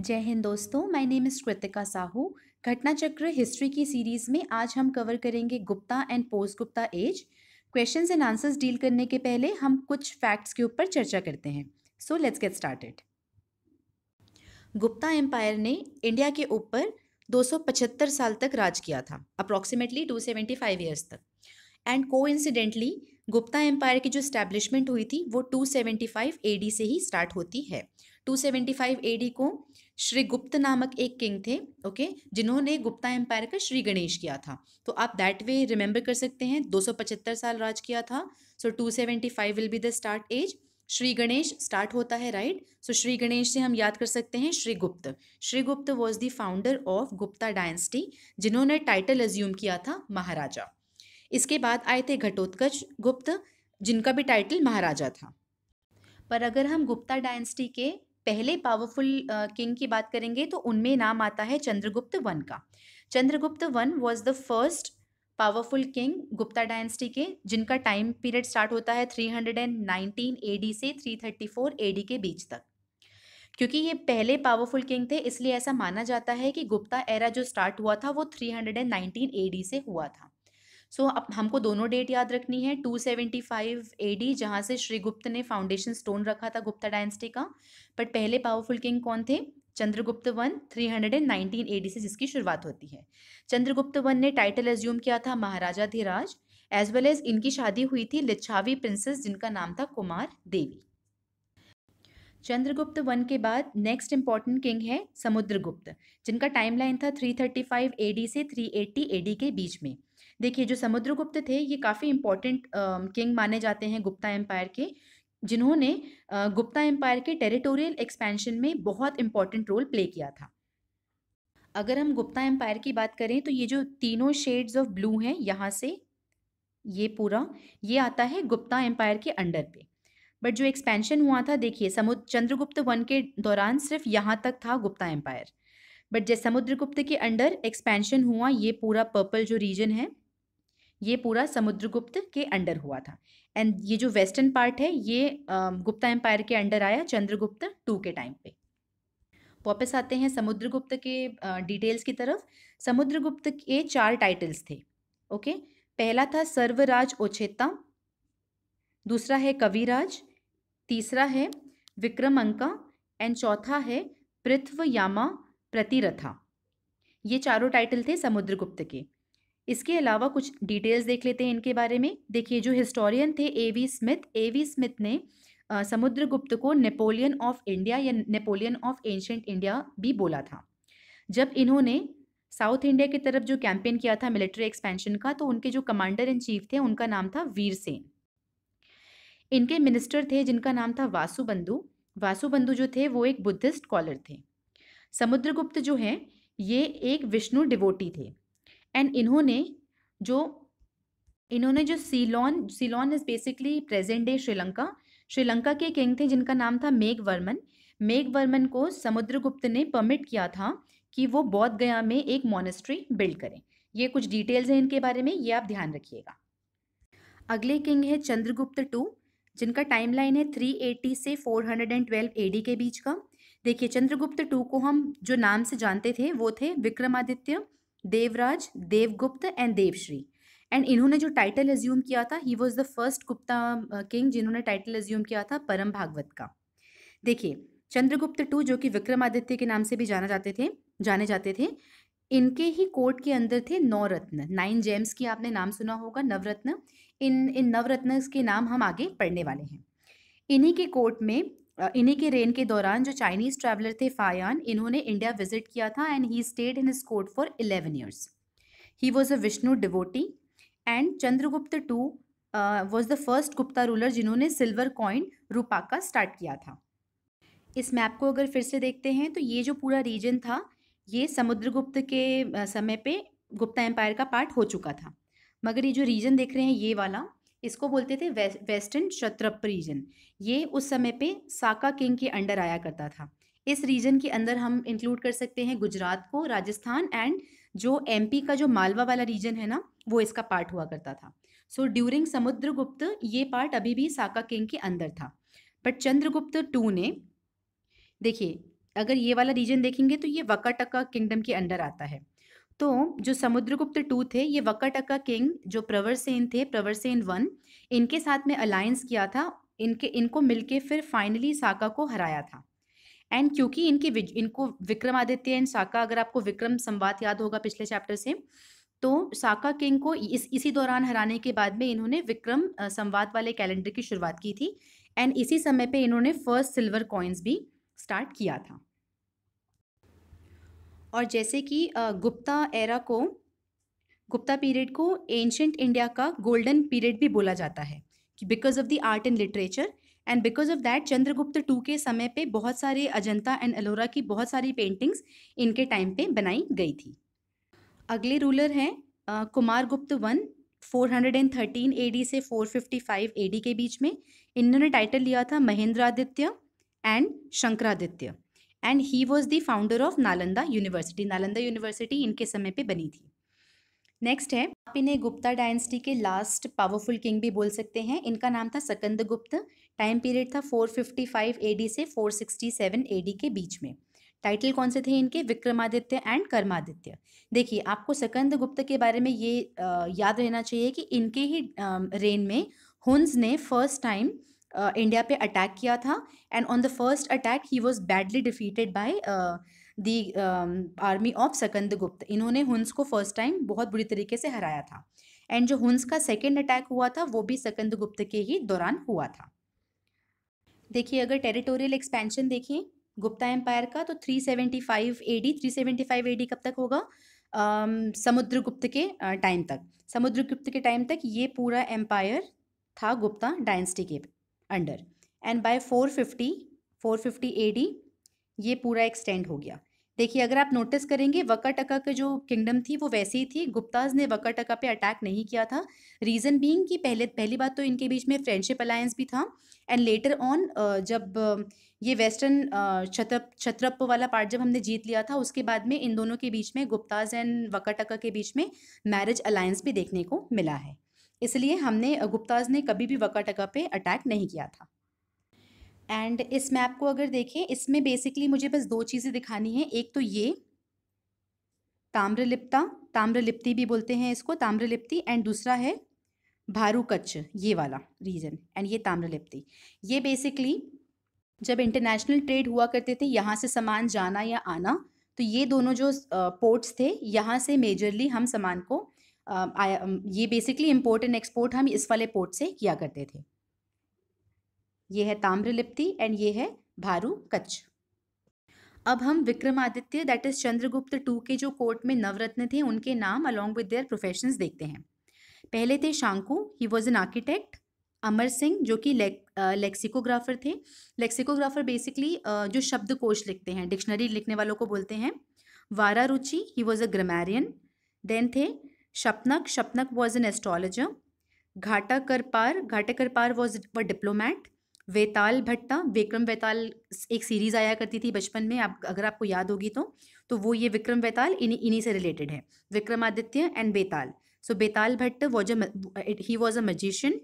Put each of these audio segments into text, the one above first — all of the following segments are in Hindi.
जय हिंद दोस्तों my name is Kritika Sahu Ghatna Chakra history की सीरीज़ में आज हम कवर करेंगे Gupta and post Gupta age questions and answers deal करने के पहले हम कुछ फैक्ट्स के ऊपर चर्चा करते हैं so let's get started Gupta empire ने इंडिया के ऊपर 275 साल तक राज किया था अप्रॉक्सीमेटली 275 सेवेंटी तक एंड को गुप्ता एम्पायर की जो स्टैब्लिशमेंट हुई थी वो 275 एडी से ही स्टार्ट होती है 275 एडी को श्री गुप्त नामक एक किंग थे ओके जिन्होंने गुप्ता एम्पायर का श्री गणेश किया था तो आप दैट वे रिमेंबर कर सकते हैं 275 साल राज किया था so so 275 will be the start as Shri Ganesh start होता है right so so, Shri Ganesh से हम याद कर सकते हैं Shri Gupta Shri Gupta was the founder of Gupta dynasty जिन्होंने टाइटल एज्यूम किया था महाराजा इसके बाद आए थे घटोत्कच गुप्त जिनका भी टाइटल महाराजा था पर अगर हम गुप्ता डायनेस्टी के पहले पावरफुल किंग की बात करेंगे तो उनमें नाम आता है चंद्रगुप्त वन का Chandragupta one was the first powerful king Gupta dynasty के जिनका टाइम पीरियड स्टार्ट होता है 319 एडी से 334 एडी के बीच तक क्योंकि ये पहले पावरफुल किंग थे इसलिए ऐसा माना जाता है कि गुप्ता एरा जो स्टार्ट हुआ था वो 319 एडी से हुआ था सो so, अब हमको दोनों डेट याद रखनी है two seventy five A D जहाँ से श्रीगुप्त ने फाउंडेशन स्टोन रखा था गुप्ता डायनेस्टी का बट पहले पावरफुल किंग कौन थे Chandragupta one three hundred and nineteen से जिसकी शुरुआत होती है चंद्रगुप्त वन ने टाइटल एज्यूम किया था Maharaja Dhiraj as well as इनकी शादी हुई थी लिच्छावी प्रिंसेस जिनका नाम था कुमार देवी चंद्रगुप्त वन के बाद नेक्स्ट इंपॉर्टेंट किंग है समुद्रगुप्त जिनका टाइमलाइन था 335 एडी से 380 एडी के बीच में देखिए जो समुद्रगुप्त थे ये काफ़ी इंपॉर्टेंट किंग माने जाते हैं गुप्ता एम्पायर के जिन्होंने गुप्ता एम्पायर के टेरिटोरियल एक्सपेंशन में बहुत इंपॉर्टेंट रोल प्ले किया था अगर हम गुप्ता एम्पायर की बात करें तो ये जो तीनों शेड्स ऑफ ब्लू हैं यहाँ से ये पूरा ये आता है गुप्ता एम्पायर के अंडर पे बट जो एक्सपेंशन हुआ था देखिए समुद्र चंद्रगुप्त वन के दौरान सिर्फ यहाँ तक था गुप्ता एम्पायर बट जैसे समुद्रगुप्त के अंडर एक्सपेंशन हुआ ये पूरा पर्पल जो रीजन है ये पूरा समुद्रगुप्त के अंडर हुआ था एंड ये जो वेस्टर्न पार्ट है ये गुप्ता एम्पायर के अंडर आया चंद्रगुप्त टू के टाइम पे वापस आते हैं समुद्रगुप्त के डिटेल्स की तरफ समुद्रगुप्त के चार टाइटल्स थे ओके पहला था सर्वराज ओचेता दूसरा है कविराज तीसरा है विक्रम अंका एंड चौथा है पृथ्वयामा प्रतिरथा ये चारों टाइटल थे समुद्रगुप्त के इसके अलावा कुछ डिटेल्स देख लेते हैं इनके बारे में देखिए जो हिस्टोरियन थे A V Smith A V Smith ने समुद्रगुप्त को नेपोलियन ऑफ इंडिया या नेपोलियन ऑफ एंशेंट इंडिया भी बोला था जब इन्होंने साउथ इंडिया की तरफ जो कैंपेन किया था मिलिट्री एक्सपेंशन का तो उनके जो कमांडर इन चीफ थे उनका नाम था वीर सेन इनके मिनिस्टर थे जिनका नाम था वासुबंधु वासुबंधु जो थे वो एक बुद्धिस्ट कॉलर थे समुद्रगुप्त जो हैं ये एक विष्णु डिवोटी थे एंड इन्होंने जो इन्होंने जो Ceylon Ceylon is basically present day Sri Lanka Sri Lanka के किंग थे जिनका नाम था मेघ वर्मन मेघ वर्मन को समुद्रगुप्त ने परमिट किया था कि वो बौद्ध गया में एक मोनेस्ट्री बिल्ड करें ये कुछ डिटेल्स हैं इनके बारे में ये आप ध्यान रखिएगा अगले किंग है चंद्रगुप्त टू जिनका टाइमलाइन है 380 से 412 एडी के बीच का देखिए चंद्रगुप्त टू को हम जो नाम से जानते थे वो थे विक्रमादित्य देवराज देवगुप्त एंड देवश्री एंड इन्होंने जो टाइटल एज्यूम किया था he was the first Gupta king जिन्होंने टाइटल एज्यूम किया था परम भागवत का देखिए चंद्रगुप्त टू जो कि विक्रमादित्य के नाम से भी जाना जाते थे जाने जाते थे इनके ही कोर्ट के अंदर थे नौ रत्न नाइन जेम्स की आपने नाम सुना होगा नवरत्न इन इन नवरत्न के नाम हम आगे पढ़ने वाले हैं इन्हीं के कोर्ट में इन्हीं के रेन के दौरान जो चाइनीज़ ट्रैवलर थे फायान इन्होंने इंडिया विजिट किया था एंड ही स्टेड इन स्कोट for eleven years he was a Vishnu devotee and Chandragupta two was the first Gupta ruler जिन्होंने सिल्वर कॉइन रूपा का स्टार्ट किया था इस मैप को अगर फिर से देखते हैं तो ये जो पूरा रीजन था ये समुद्रगुप्त के समय पे गुप्ता एम्पायर का पार्ट हो चुका था मगर ये जो रीजन देख रहे हैं ये वाला इसको बोलते थे वे, वेस्टर्न शत्रप रीजन ये उस समय पे साका किंग के अंडर आया करता था इस रीजन के अंदर हम इंक्लूड कर सकते हैं गुजरात को राजस्थान एंड जो एमपी का जो मालवा वाला रीजन है ना वो इसका पार्ट हुआ करता था सो ड्यूरिंग समुद्रगुप्त ये पार्ट अभी भी साका किंग के अंदर था बट चंद्रगुप्त टू ने देखिए अगर ये वाला रीजन देखेंगे तो ये वकाटका किंगडम के अंडर आता है तो जो समुद्रगुप्त टू थे ये वकाटक्का किंग जो प्रवरसेन थे प्रवरसेन वन इनके साथ में अलायंस किया था इनके इनको मिलके फिर फाइनली साका को हराया था एंड क्योंकि इनकी इनको विक्रमादित्य एंड साका अगर आपको विक्रम संवाद याद होगा पिछले चैप्टर से तो साका किंग को इस इसी दौरान हराने के बाद में इन्होंने विक्रम संवाद वाले कैलेंडर की शुरुआत की थी एंड इसी समय पे इन्होंने फर्स्ट सिल्वर कॉइन्स भी स्टार्ट किया था और जैसे कि गुप्ता एरा को गुप्ता पीरियड को एंशंट इंडिया का गोल्डन पीरियड भी बोला जाता है because of the art and literature and because of that Chandragupta two के समय पे बहुत सारे अजंता एंड अलोरा की बहुत सारी पेंटिंग्स इनके टाइम पे बनाई गई थी अगले रूलर हैं Kumar Gupta one A D से ए डी के बीच में इन्होंने टाइटल लिया था Mahendraditya and Shankaraditya and he was the founder of Nalanda university Nalanda university इनके समय पर बनी थी नेक्स्ट है आप इन्हें गुप्ता डायनेस्टी के लास्ट पावरफुल किंग भी बोल सकते हैं इनका नाम था सकंद गुप्त टाइम पीरियड था 455 एडी से 467 एडी के बीच में टाइटल कौन से थे इनके विक्रमादित्य एंड कर्मादित्य देखिए आपको सकंद गुप्त के बारे में ये आ, याद रहना चाहिए कि इनके ही रेन में हुंस ने फर्स्ट टाइम इंडिया uh, पे अटैक किया था and on the first attack he was badly defeated by the army of Skanda Gupta इन्होंने हुंस को फर्स्ट टाइम बहुत बुरी तरीके से हराया था एंड जो हुंस का सेकेंड अटैक हुआ था वो भी सकंद गुप्त के ही दौरान हुआ था देखिए अगर टेरिटोरियल एक्सपेंशन देखें गुप्ता एम्पायर का तो 375 एडी ए एडी कब तक होगा um, समुद्रगुप्त के टाइम uh, तक समुद्रगुप्त के टाइम तक ये पूरा एम्पायर था गुप्ता डायनेस्टी के अंडर एंड बाय 450 450 एडी ये पूरा एक्सटेंड हो गया देखिए अगर आप नोटिस करेंगे वकाटका का जो किंगडम थी वो वैसे ही थी गुप्ताज ने वकाटका पे अटैक नहीं किया था रीज़न बीइंग कि पहले पहली बात तो इनके बीच में फ्रेंडशिप अलायंस भी था एंड लेटर ऑन जब ये वेस्टर्न छत्रप छत्रप वाला पार्ट जब हमने जीत लिया था उसके बाद में इन दोनों के बीच में गुप्ताज एंड वकाटका के बीच में मैरिज अलायंस भी देखने को मिला है इसलिए हमने गुप्ताज ने कभी भी वकाटका पे अटैक नहीं किया था एंड इस मैप को अगर देखें इसमें बेसिकली मुझे बस दो चीज़ें दिखानी है एक तो ये ताम्रलिप्ता ताम्रलिप्ति भी बोलते हैं इसको ताम्रलिप्ति एंड दूसरा है भारूकच्छ ये वाला रीजन एंड ये ताम्रलिप्ति ये बेसिकली जब इंटरनेशनल ट्रेड हुआ करते थे यहाँ से सामान जाना या आना तो ये दोनों जो पोर्ट्स थे यहाँ से मेजरली हम सामान को ये बेसिकली इम्पोर्ट एंड एक्सपोर्ट हम इस वाले पोर्ट से किया करते थे ये है ताम्रलिप्ति एंड ये है भारू कच्छ अब हम Vikramaditya that is Chandragupta two के जो कोर्ट में नवरत्न थे उनके नाम अलॉन्ग विद देयर प्रोफेशन देखते हैं पहले थे Shanku he was an architect Amar Singh जो कि लेक्सिकोग्राफर थे लेक्सिकोग्राफर बेसिकली जो शब्दकोश लिखते हैं डिक्शनरी लिखने वालों को बोलते हैं Vara Ruchi he was a grammarian then थे शपनक वॉज एन एस्ट्रोलॉजर घाटा करपार घाटा करपार वॉज व डिप्लोमैट वेताल भट्टा विक्रम वेताल एक सीरीज़ आया करती थी बचपन में आप अगर आपको याद होगी तो तो वो ये विक्रम वेताल इन्हीं इन्हीं से रिलेटेड है Vikramaditya and Betal so Betal Bhatt was a he was a magician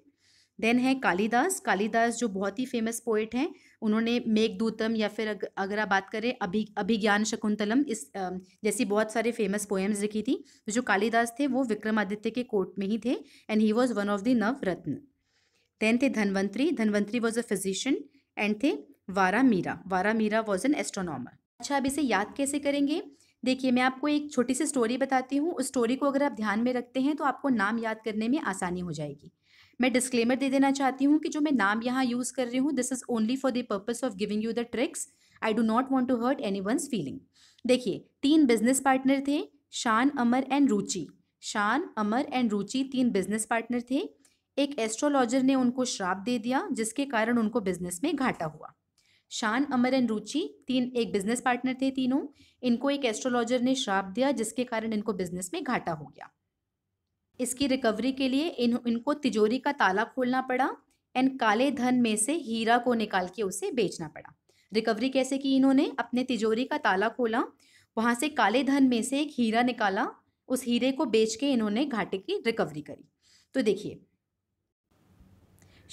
then है कालीदास कालिदास जो बहुत ही फेमस पोइट हैं उन्होंने मेघदूतम या फिर अग, अगर आप बात करें अभि अभिज्ञान शकुंतलम इस जैसी बहुत सारे फेमस पोएम्स लिखी थी तो जो कालिदास थे वो विक्रमादित्य के कोर्ट में ही थे and he was one of the Nav Ratna then थे Dhanvantari Dhanvantari was a physician and थे वारा मीरा वारा मीरा वॉज एन एस्ट्रोनॉमर अच्छा अब इसे याद कैसे करेंगे देखिए मैं आपको एक छोटी सी स्टोरी बताती हूँ उस स्टोरी को अगर आप ध्यान में रखते हैं तो आपको नाम याद करने में आसानी हो जाएगी मैं डिस्क्लेमर दे देना चाहती हूँ कि जो मैं नाम यहाँ यूज़ कर रही हूँ this is only for the purpose of giving you the tricks I do not want to hurt any one's feeling देखिए तीन बिजनेस पार्टनर थे शान अमर एंड रुचि शान अमर एंड रुचि तीन बिजनेस पार्टनर थे एक एस्ट्रोलॉजर ने उनको श्राप दे दिया जिसके कारण उनको बिजनेस में घाटा हुआ शान अमर एंड रुचि तीन एक बिजनेस पार्टनर थे तीनों इनको एक एस्ट्रोलॉजर ने श्राप दिया जिसके कारण इनको बिजनेस में घाटा हो गया इसकी रिकवरी के लिए इन इनको तिजोरी का ताला खोलना पड़ा एंड काले धन में से हीरा को निकाल के उसे बेचना पड़ा रिकवरी कैसे की इन्होंने अपने तिजोरी का ताला खोला वहाँ से काले धन में से एक हीरा निकाला उस हीरे को बेच के इन्होंने घाटे की रिकवरी करी तो देखिए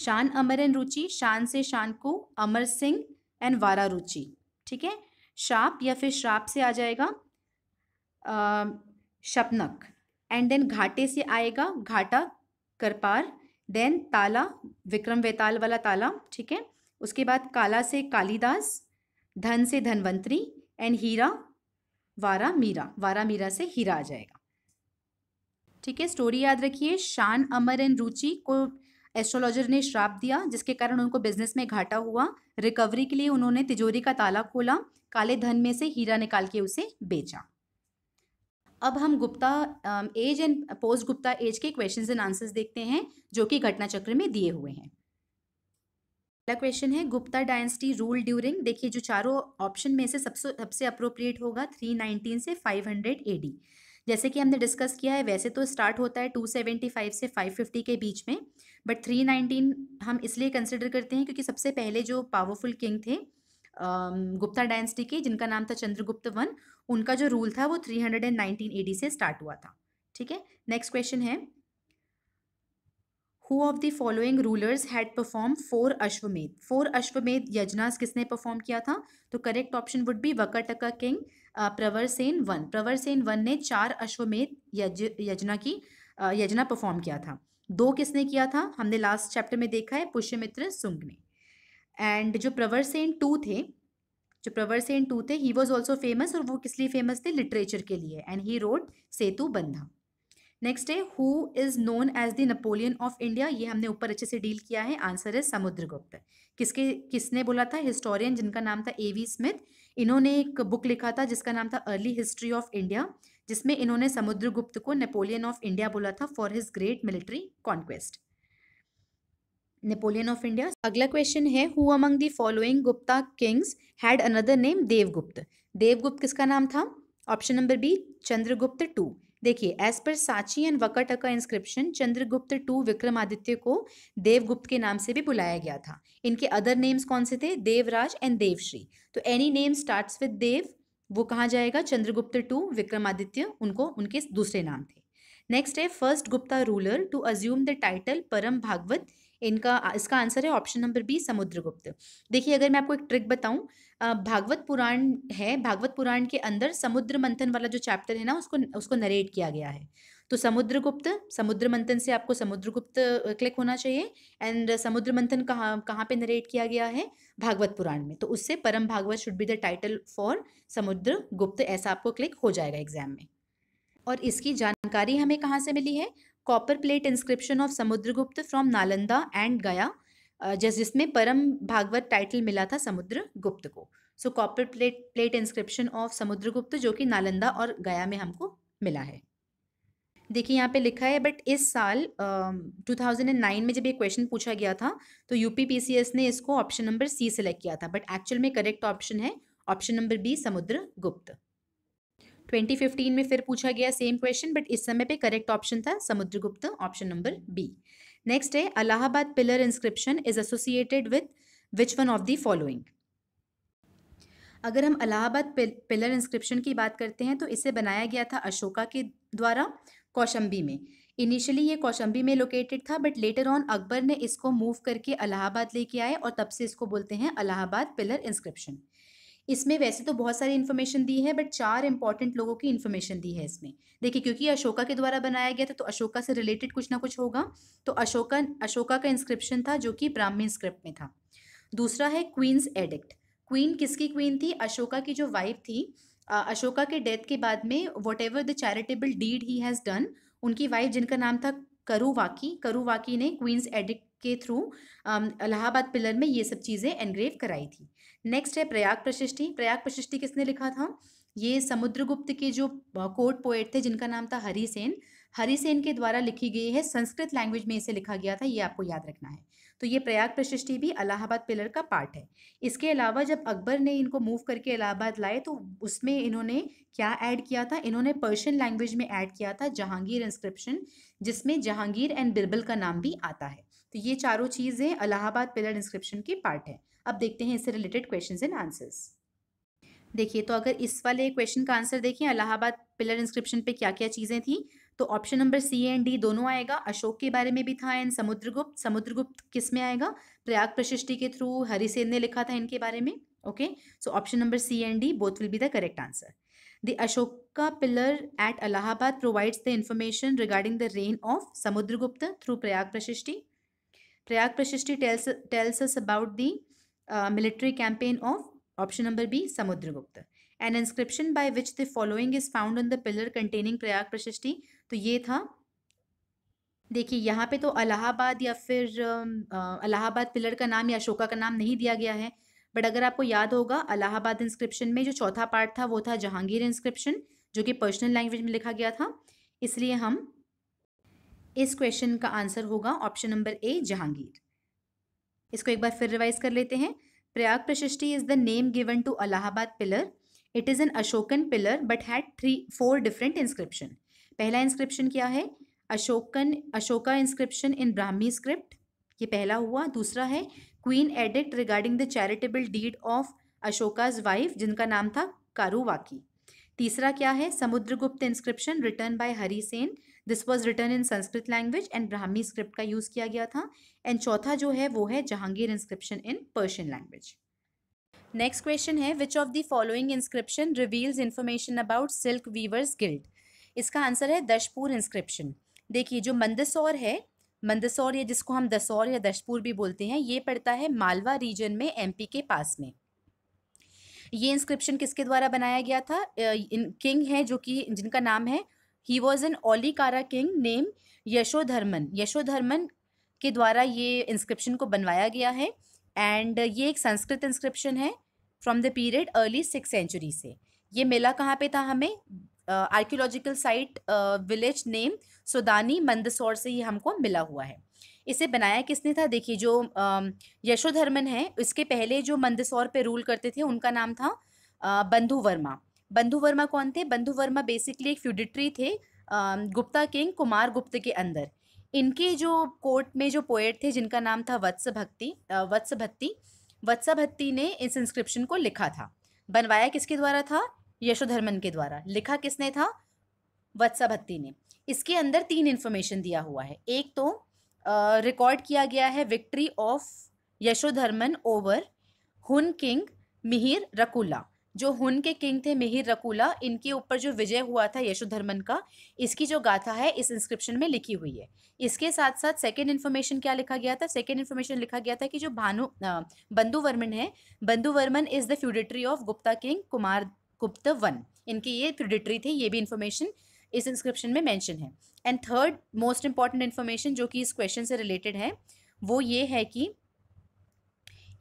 शान अमर एंड रुचि शान से शान को अमर सिंह एंड वारा रुचि ठीक है शाप या फिर श्राप से आ जाएगा शपनक एंड देन घाटे से आएगा घाटा करपार देन ताला विक्रम वेताल वाला ताला ठीक है उसके बाद काला से कालिदास धन से धनवंतरी एंड हीरा वारा मीरा वारा मीरा से हीरा आ जाएगा ठीक है स्टोरी याद रखिए शान अमर एंड रुचि को एस्ट्रोलॉजर ने श्राप दिया जिसके कारण उनको बिजनेस में घाटा हुआ रिकवरी के लिए उन्होंने तिजोरी का ताला खोला काले धन में से हीरा निकाल के उसे बेचा अब हम Gupta age and post Gupta age के क्वेश्चन एंड आंसर्स देखते हैं जो कि घटना चक्र में दिए हुए हैं पहला क्वेश्चन है गुप्ता डायनेस्टी रूल ड्यूरिंग देखिए जो चारों ऑप्शन में से सबसे सबसे अप्रोप्रिएट होगा थ्री नाइनटीन से फाइव हंड्रेड डी जैसे कि हमने डिस्कस किया है वैसे तो स्टार्ट होता है टू सेवेंटी फाइव से फाइव फिफ्टी के बीच में बट थ्री नाइनटीन हम इसलिए कंसिडर करते हैं क्योंकि सबसे पहले जो पावरफुल किंग थे गुप्ता डायनेस्टी के जिनका नाम था चंद्रगुप्त वन उनका जो रूल था वो three hundred and nineteen AD से स्टार्ट हुआ था ठीक है नेक्स्ट क्वेश्चन है who of the following rulers had perform four Ashwamedh four Ashwamedh यजनास किसने परफॉर्म किया था तो correct option would be Vakataka king Pravar Sen one प्रवर सेन वन ने चार अश्वमेध यज यजना की यजना परफॉर्म किया था दो किसने किया था हमने लास्ट चैप्टर में देखा है पुष्यमित्र सुंग ने एंड जो प्रवर सेन टू थे जो प्रवर सेन टू थे ही वॉज ऑल्सो फेमस और वो किस लिए फेमस थे लिटरेचर के लिए and he road Setu Bandha next है who is known as the Napoleon of India ये हमने ऊपर अच्छे से डील किया है आंसर है समुद्रगुप्त किसके किसने बोला था हिस्टोरियन जिनका नाम था ए वी स्मिथ इन्होंने एक बुक लिखा था जिसका नाम था अर्ली हिस्ट्री ऑफ इंडिया जिसमें इन्होंने समुद्रगुप्त को नेपोलियन ऑफ इंडिया बोला था for his great military conquest Napoleon of India अगला क्वेश्चन है who among the following Gupta kings had another name Devgupta Devgupta किसका नाम था option number B Chandragupta two देखिए एज पर साची and Vakataka inscription Chandragupta two Vikramaditya को देवगुप्त के नाम से भी बुलाया गया था इनके अदर नेम्स कौन से थे देवराज एंड देवश्री तो any name starts with Dev वो कहाँ जाएगा चंद्रगुप्त टू विक्रमादित्य उनको उनके दूसरे नाम थे नेक्स्ट है first Gupta ruler to assume the title परम भागवत इनका इसका आंसर है ऑप्शन नंबर बी समुद्रगुप्त देखिए अगर मैं आपको एक ट्रिक बताऊं भागवत पुराण है भागवत पुराण के अंदर समुद्र मंथन वाला जो चैप्टर है ना उसको उसको नरेट किया गया है तो समुद्रगुप्त समुद्र मंथन से आपको समुद्रगुप्त क्लिक होना चाहिए एंड समुद्र मंथन कहाँ कहाँ पे नरेट किया गया है भागवत पुराण में तो उससे परम भागवत should be the title for Samudra Gupta ऐसा आपको क्लिक हो जाएगा एग्जाम में और इसकी जानकारी हमें कहाँ से मिली है copper plate inscription of Samudragupta from Nalanda and Gaya जिस जिसमें परम भागवत टाइटल मिला था समुद्रगुप्त को so copper plate plate inscription of Samudragupta जो कि नालंदा और गया में हमको मिला है देखिए यहाँ पे लिखा है बट इस साल uh, um, 2009 में जब ये क्वेश्चन पूछा गया था तो एस ने इसको ऑप्शन नंबर सी सेलेक्ट किया था बट एक्चुअल में करेक्ट ऑप्शन है option number B Samudra Gupta 2015 में फिर पूछा गया सेम क्वेश्चन बट इस समय पे करेक्ट ऑप्शन था Samudragupta option number B next है Allahabad pillar inscription is associated with which one of the following अगर हम अलाहाबाद पिलर इंस्क्रिप्शन की बात करते हैं तो इसे बनाया गया था अशोका के द्वारा कौशंबी में इनिशियली ये कौशंबी में लोकेटेड था बट लेटर ऑन अकबर ने इसको मूव करके अलाहाबाद लेके आए और तब से इसको बोलते हैं अलाहाबाद पिलर इंस्क्रिप्शन इसमें वैसे तो बहुत सारी इन्फॉर्मेशन दी है बट चार इंपॉर्टेंट लोगों की इन्फॉर्मेशन दी है इसमें देखिए क्योंकि अशोका के द्वारा बनाया गया था तो अशोका से रिलेटेड कुछ ना कुछ होगा तो अशोका अशोका का इंस्क्रिप्शन था जो कि ब्राह्मीण स्क्रिप्ट में था दूसरा है क्वींस एडिक्ट क्वीन किसकी क्वीन थी अशोका की जो वाइफ थी अशोका के डेथ के बाद में whatever the charitable deed he has done उनकी वाइफ जिनका नाम था करुवाकी करुवाकी ने क्वींस एडिक्ट के थ्रू इलाहाबाद um, पिलर में ये सब चीज़ें एनग्रेव कराई थी नेक्स्ट है प्रयाग प्रशिष्टि प्रयाग प्रशिष्टि किसने लिखा था ये समुद्रगुप्त के जो कोर्ट पोएट थे जिनका नाम था हरिसेन हरिसेन के द्वारा लिखी गई है संस्कृत लैंग्वेज में इसे लिखा गया था ये आपको याद रखना है तो ये प्रयाग प्रशिष्टि भी अलाहाबाद पिलर का पार्ट है इसके अलावा जब अकबर ने इनको मूव करके इलाहाबाद लाए तो उसमें इन्होंने क्या ऐड किया था इन्होंने पर्शियन लैंग्वेज में ऐड किया था जहांगीर इंस्क्रिप्शन जिसमें जहांगीर एंड बिरबल का नाम भी आता है तो ये चारों चीज़ें अलाहाबाद पिलर इंस्क्रिप्शन के पार्ट है अब देखते हैं इससे रिलेटेड क्वेश्चन एंड आंसर्स देखिए तो अगर इस वाले क्वेश्चन का आंसर देखें अलाहाबाद पिलर इंस्क्रिप्शन पे क्या क्या चीज़ें थी तो option number C and D दोनों आएगा अशोक के बारे में भी था एंड समुद्रगुप्त समुद्रगुप्त किस में आएगा प्रयाग प्रशिष्टि के थ्रू हरिसेन ने लिखा था इनके बारे में okay so option number C and D both will be the correct answer The Ashoka pillar at Allahabad provides the information regarding the reign of Samudragupta through Prayag Prashasti Prayag Prashasti tells tells us about the military campaign of option number B Samudragupta an inscription by which the following is found found the pillar containing Prayag Prashasti तो ये था देखिए यहाँ पे तो अलाहाबाद या फिर um, uh, अलाहाबाद पिलर का नाम या अशोका का नाम नहीं दिया गया है बट अगर आपको याद होगा अलाहाबाद इंस्क्रिप्शन में जो चौथा पार्ट था वो था जहांगीर इंस्क्रिप्शन जो कि पर्सनल लैंग्वेज में लिखा गया था इसलिए हम इस क्वेश्चन का आंसर होगा ऑप्शन नंबर ए जहांगीर इसको एक बार फिर रिवाइज कर लेते हैं Prayag Prashasti is the name given to Allahabad pillar it is an Ashokan pillar but had three four different inscription पहला इंस्क्रिप्शन क्या है Ashokan Ashoka inscription in Brahmi script ये पहला हुआ दूसरा है queen edict regarding the charitable deed of Ashoka's wife जिनका नाम था कारूवाकी तीसरा क्या है Samudragupta inscription written by Hari Sen this was written in Sanskrit language and Brahmi script का यूज़ किया गया था एंड चौथा जो है वो है Jahangir inscription in Persian language next question है which of the following inscription reveals information about silk weavers guild इसका आंसर है दशपुर इंस्क्रिप्शन देखिए जो मंदसौर है मंदसौर या जिसको हम दसौर या दशपुर भी बोलते हैं ये पड़ता है मालवा रीजन में एमपी के पास में ये इंस्क्रिप्शन किसके द्वारा बनाया गया था किंग है जो कि जिनका नाम है ही वॉज एन कारा किंग नेम यशोधर्मन यशोधर्मन के द्वारा ये इंस्क्रिप्शन को बनवाया गया है एंड ये एक संस्कृत इंस्क्रिप्शन है from the period early six century से ये मेला कहाँ पे था हमें archaeological site village name Sudani Mandsaur से ही हमको मिला हुआ है इसे बनाया किसने था देखिए जो यशोधर्मन है इसके पहले जो मंदसौर पे रूल करते थे उनका नाम था बंधु वर्मा बंधु वर्मा कौन थे बंधु वर्मा बेसिकली एक फ्यूडिट्री थे गुप्ता किंग कुमार गुप्त के अंदर इनके जो कोर्ट में जो पोएट थे जिनका नाम था वत्स भक्ति वत्स भत्ती वत्स भत्ती ने इस इंस्क्रिप्शन को लिखा था बनवाया किसके द्वारा था यशोधर्मन के द्वारा लिखा किसने था वत्सा भत्ती ने इसके अंदर तीन इन्फॉर्मेशन दिया हुआ है एक तो रिकॉर्ड किया गया है victory of Yashodharman over Hun king Mihira Kula जो हुन के किंग थे मिहिर रकूला इनके ऊपर जो विजय हुआ था यशोधर्मन का इसकी जो गाथा है इस इंस्क्रिप्शन में लिखी हुई है इसके साथ साथ सेकेंड इन्फॉर्मेशन क्या लिखा गया था सेकेंड इन्फॉर्मेशन लिखा गया था कि जो भानु बंधु वर्मन है Bandhuvarman is the feudatory of Gupta king Kumar Gupta one इनके ये फ्यूडिटरी थे ये भी इन्फॉर्मेशन इस इंस्क्रिप्शन में मैंशन है and third most important information जो कि इस क्वेश्चन से रिलेटेड है वो ये है कि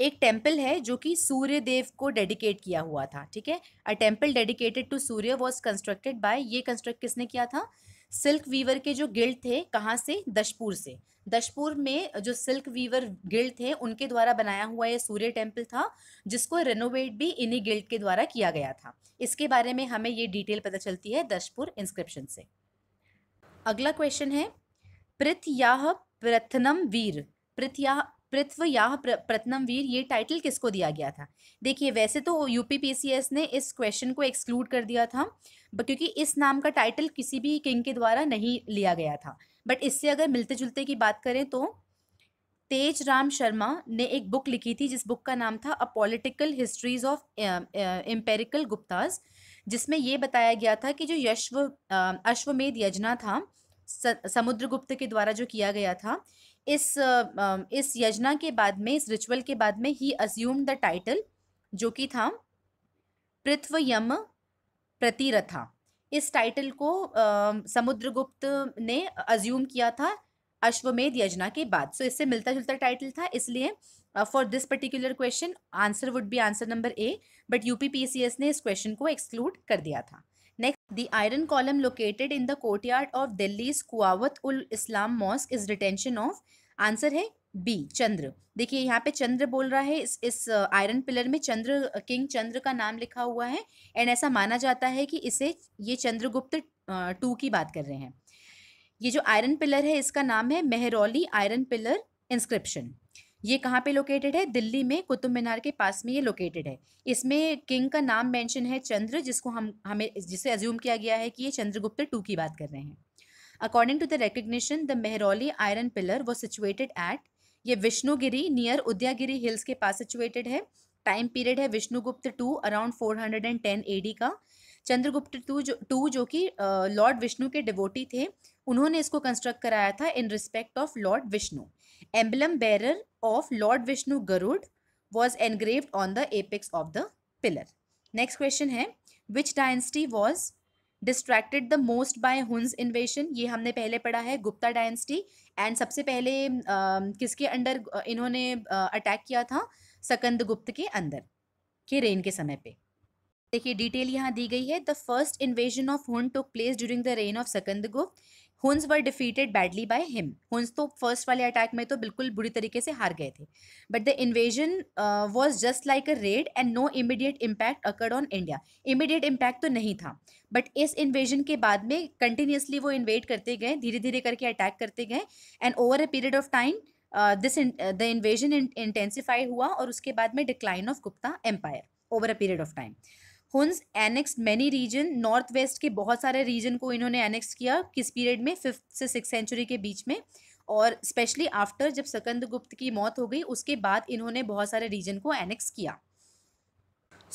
एक टेम्पल है जो कि सूर्य देव को डेडिकेट किया हुआ था ठीक है a temple dedicated to Surya was constructed by ये कंस्ट्रक्ट किसने किया था सिल्क वीवर के जो गिल्ड थे कहाँ से दशपुर से दशपुर में जो सिल्क वीवर गिल्ड थे उनके द्वारा बनाया हुआ ये सूर्य टेम्पल था जिसको रेनोवेट भी इन्हीं गिल्ड के द्वारा किया गया था इसके बारे में हमें ये डिटेल पता चलती है दशपुर इंस्क्रिप्शन से अगला क्वेश्चन है पृथ्याह प्रथनम वीर प्रथयाह पृथ्व या प्रत्नमवीर ये टाइटल किसको दिया गया था देखिए वैसे तो यूपीपीसीएस ने इस क्वेश्चन को एक्सक्लूड कर दिया था क्योंकि इस नाम का टाइटल किसी भी किंग के द्वारा नहीं लिया गया था बट इससे अगर मिलते जुलते की बात करें तो तेज राम शर्मा ने एक बुक लिखी थी जिस बुक का नाम था a political histories of imperial Guptas जिसमें यह बताया गया था कि जो यश्व अश्वमेध यजना था समुद्रगुप्त के द्वारा जो किया गया था इस इस यजना के बाद में इस रिचुअल के बाद में ही अज्यूम द टाइटल जो कि था पृथ्वयम प्रतिरथा इस टाइटल को समुद्रगुप्त ने अज्यूम किया था अश्वमेध यजना के बाद सो so, इससे मिलता जुलता टाइटल था इसलिए for this particular question answer would be answer number A but UPPCS ने इस क्वेश्चन को एक्सक्लूड कर दिया था The iron column located in the courtyard of Delhi's Kuwait ul Islam Mosque is detention of. Answer है बी चंद्र देखिए यहाँ पे चंद्र बोल रहा है इस इस आयरन uh, पिलर में चंद्र किंग चंद्र का नाम लिखा हुआ है एंड ऐसा माना जाता है कि इसे ये चंद्रगुप्त टू uh, की बात कर रहे हैं ये जो आयरन पिलर है इसका नाम है मेहरौली आयरन पिलर इंस्क्रिप्शन ये कहाँ पे लोकेटेड है दिल्ली में कुतुब मीनार के पास में ये लोकेटेड है इसमें किंग का नाम मेंशन है चंद्र जिसको हम हमें जिसे अज्यूम किया गया है कि ये चंद्रगुप्त टू की बात कर रहे हैं according to the recognition the Mehrauli iron pillar वो सिचुएटेड एट ये विष्णुगिरी नियर उदयागिरी हिल्स के पास सिचुएटेड है टाइम पीरियड है Vishnugupta two around four hundred and ten AD का चंद्रगुप्त टू जो टू जो कि लॉर्ड विष्णु के डिवोटी थे उन्होंने इसको कंस्ट्रक्ट कराया था in respect of lord Vishnu emblem bearer of lord Vishnu Garuda was engraved on the epics of the pillar next question है which dynasty was distracted the most by Huns invasion ये हमने पहले पढ़ा है गुप्ता डायनेस्टी एंड सबसे पहले uh, किसके अंडर uh, इन्होंने अटैक uh, किया था सकंद गुप्त के अंदर के रेन के समय पे देखिए डिटेल यहाँ दी गई है the first invasion of Hun took place during the reign of Skanda Gupta Huns were defeated badly by him Huns तो फर्स्ट वाले अटैक में तो बिल्कुल बुरी तरीके से हार गए थे but the invasion was just like a raid and no immediate impact occurred on India immediate impact तो नहीं था बट इस इन्वेजन के बाद में कंटिन्यूसली वो इन्वेट करते गए धीरे धीरे करके अटैक करते गए and over a period of time this the invasion intensify हुआ और उसके बाद में decline of Gupta empire over a period of time Huns annex many region north west के बहुत सारे रीजन को इन्होंने एनेक्स किया किस पीरियड में फिफ्थ से सिक्स सेंचुरी के बीच में और स्पेशली आफ्टर जब सकंद गुप्त की मौत हो गई उसके बाद इन्होंने बहुत सारे रीजन को एनेक्स किया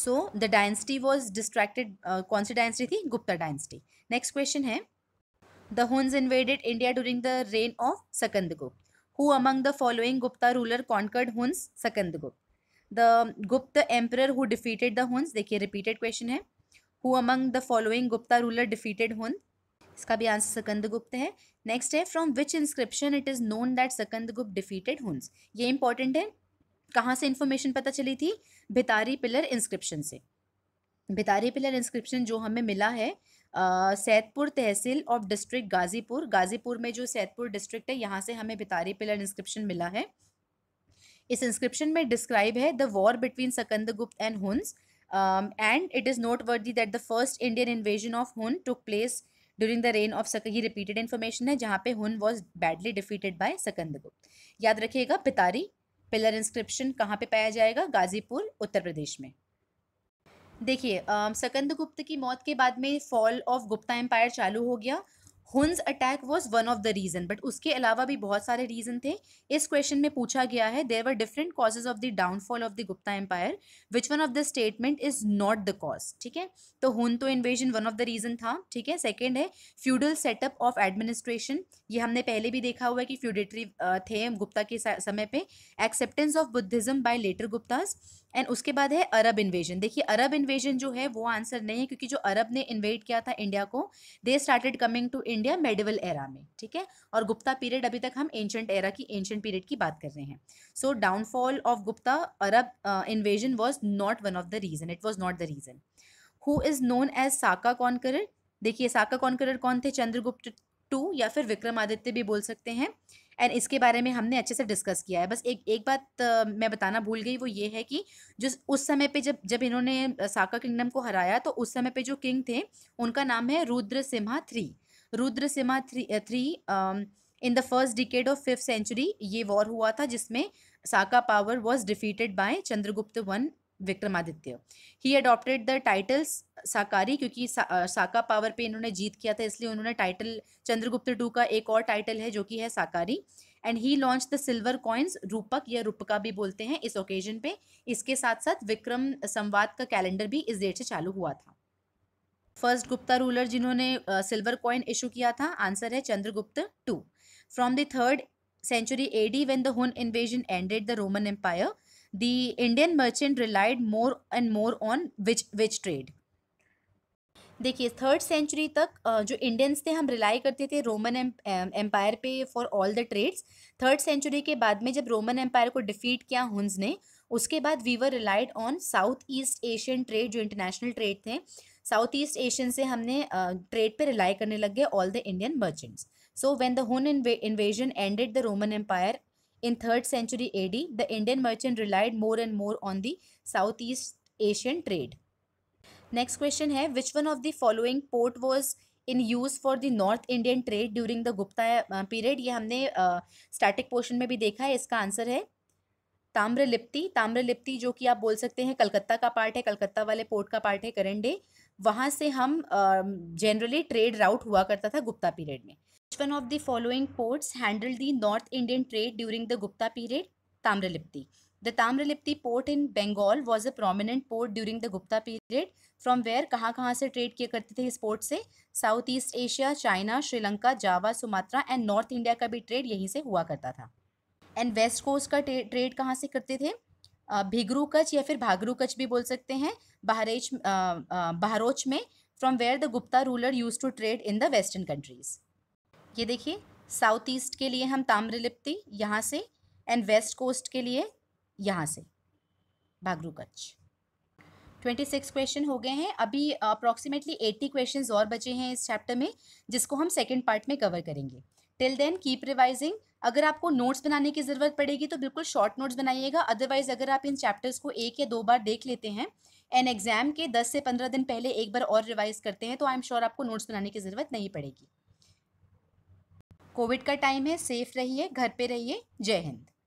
so the dynasty was distracted कौन सी डायनेस्टी थी गुप्ता डायनेस्टी नेक्स्ट क्वेश्चन है the Huns invaded India during the reign of Skanda Gupta who among the following Gupta ruler conquered Huns Gupta the Gupta emperor who defeated the Huns देखिए रिपीटेड क्वेश्चन है who among the following Gupta ruler defeated Hun इसका भी आंसर सकंद गुप्त है नेक्स्ट है from which inscription it is known that Skanda Gupta defeated हुंस ये इंपॉर्टेंट है कहाँ से इन्फॉर्मेशन पता चली थी भितारी पिलर इंस्क्रिप्शन से भितारी पिलर इंस्क्रिप्शन जो हमें मिला है सैदपुर तहसील ऑफ डिस्ट्रिक्ट गाजीपुर गाजीपुर में जो सैदपुर डिस्ट्रिक्ट है यहाँ से हमें भितारी पिलर इंस्क्रिप्शन मिला है इस इंस्क्रिप्शन में डिस्क्राइब है the war between Skanda Gupta and Huns and it is noteworthy that the first Indian invasion of Hun took place during the reign of सक ये रिपीटेड इन्फॉर्मेशन है जहाँ पे हुन वॉज बैडली डिफीटेड बाय गुप्त याद रखिएगा पितारी पिलर इंस्क्रिप्शन कहाँ पे पाया जाएगा गाजीपुर उत्तर प्रदेश में देखिए सकंद um, गुप्त की मौत के बाद में फॉल ऑफ गुप्ता एम्पायर चालू हो गया Huns attack was one of the reason but उसके अलावा भी बहुत सारे रीज़न थे इस क्वेश्चन में पूछा गया है there were different causes of the downfall of the Gupta empire which one of the statement is not the cause ठीक है तो हुन तो invasion one of the reason था ठीक है सेकेंड है फ्यूडल सेटअप ऑफ एडमिनिस्ट्रेशन ये हमने पहले भी देखा हुआ है कि फ्यूडेटरी थे गुप्ता के समय पे acceptance of Buddhism by later Guptas and उसके बाद है अरब इन्वेजन देखिए अरब इन्वेजन जो है वो आंसर नहीं है क्योंकि जो अरब ने इन्वेट किया था इंडिया को they started coming to India India medieval era में ठीक है और गुप्ता पीरियड अभी तक हम एंशंट एरा की एंशंट पीरियड की बात कर रहे हैं so downfall of Gupta Arab invasion was not one of the reason it was not the reason who is known as Saka conqueror देखिए साका कॉन्करर कौन थे चंद्रगुप्त टू या फिर विक्रमादित्य भी बोल सकते हैं एंड इसके बारे में हमने अच्छे से डिस्कस किया है बस एक एक बात आ, मैं बताना भूल गई वो ये है कि जो उस समय पे जब जब इन्होंने साका किंगडम को हराया तो उस समय पे जो किंग थे उनका नाम है Rudra Simha three Rudra Simha three three in the first decade of fifth century ये वॉर हुआ था जिसमें Saka power was defeated by Chandragupta one Vikramaditya he adopted the titles Sakari क्योंकि सा, साका पावर पे इन्होंने जीत किया था इसलिए उन्होंने टाइटल चंद्रगुप्त टू का एक और टाइटल है जो कि है Sakari and he launched the silver coins Rupaka या रूपका भी बोलते हैं इस ओकेजन पे इसके साथ साथ विक्रम संवाद का कैलेंडर भी इस डेट से चालू हुआ था फर्स्ट गुप्ता रूलर जिन्होंने सिल्वर कॉइन इशू किया था आंसर है Chandragupta two from the third century AD when the Hun invasion ended the Roman empire the Indian merchant relied more and more on which which trade देखिए थर्ड सेंचुरी तक जो इंडियंस थे हम रिलाई करते थे रोमन एम्पायर पे for all the trades third century के बाद में जब रोमन एम्पायर को डिफीट किया हुंस ने उसके बाद we were relied on South East Asian trade जो इंटरनेशनल ट्रेड थे साउथ ईस्ट एशियन से हमने ट्रेड uh, पे रिलाई करने लग गए all the Indian merchants so when the Hun invasion ended the Roman empire in third century AD the Indian merchant relied more and more on the South East Asian trade next question है which one of the following port was in use for the North Indian trade during the Gupta period ये हमने स्टैटिक uh, पोर्शन में भी देखा है इसका आंसर है ताम्रलिप्ति ताम्रलिप्ति जो कि आप बोल सकते हैं कलकत्ता का पार्ट है कलकत्ता वाले पोर्ट का पार्ट है करंट डे वहाँ से हम जनरली ट्रेड राउट हुआ करता था गुप्ता पीरियड में one of the following ports handle the North Indian trade during the Gupta period Tamralipti the Tamralipti port in Bengal was a prominent port during the Gupta period from where कहाँ कहाँ से ट्रेड किया करते थे इस पोर्ट से South East Asia China Sri Lanka Java Sumatra and North India का भी ट्रेड यहीं से हुआ करता था एंड वेस्ट कोस्ट का ट्रेड कहाँ से करते थे भिगरू कच या फिर भागरू कच भी बोल सकते हैं बहरेच बहरोच में from where the Gupta ruler use to trade in the western countries ये देखिए साउथ ईस्ट के लिए हम ताम्रलिप्ति यहाँ से एंड वेस्ट कोस्ट के लिए यहाँ से भागरू कच ट्वेंटी सिक्स क्वेश्चन हो गए हैं अभी अप्रॉक्सीमेटली एट्टी क्वेश्चन और बचे हैं इस चैप्टर में जिसको हम सेकेंड पार्ट में कवर करेंगे टिल देन कीप रिवाइजिंग अगर आपको नोट्स बनाने की ज़रूरत पड़ेगी तो बिल्कुल शॉर्ट नोट्स बनाइएगा अदरवाइज अगर आप इन चैप्टर्स को एक या दो बार देख लेते हैं एंड एग्जाम के दस से पंद्रह दिन पहले एक बार और रिवाइज करते हैं तो आई एम श्योर आपको नोट्स बनाने की ज़रूरत नहीं पड़ेगी कोविड का टाइम है सेफ रहिए घर पे रहिए जय हिंद